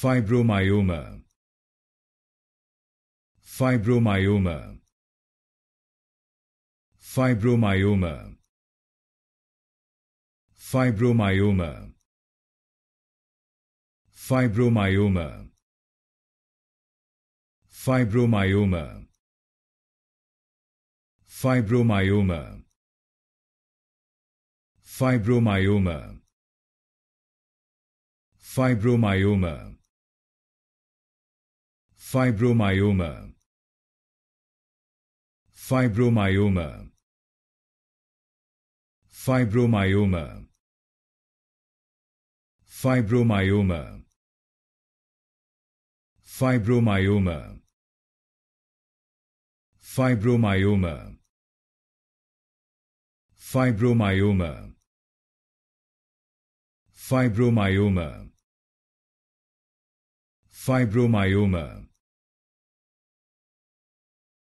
Fibromyoma Fibromyoma Fibromyoma Fibromyoma Fibromyoma Fibromyoma Fibromyoma Fibromyoma Fibromyoma Fibromyoma Fibromyoma Fibromyoma Fibromyoma Fibromyoma Fibromyoma Fibromyoma Fibromyoma Fibromyoma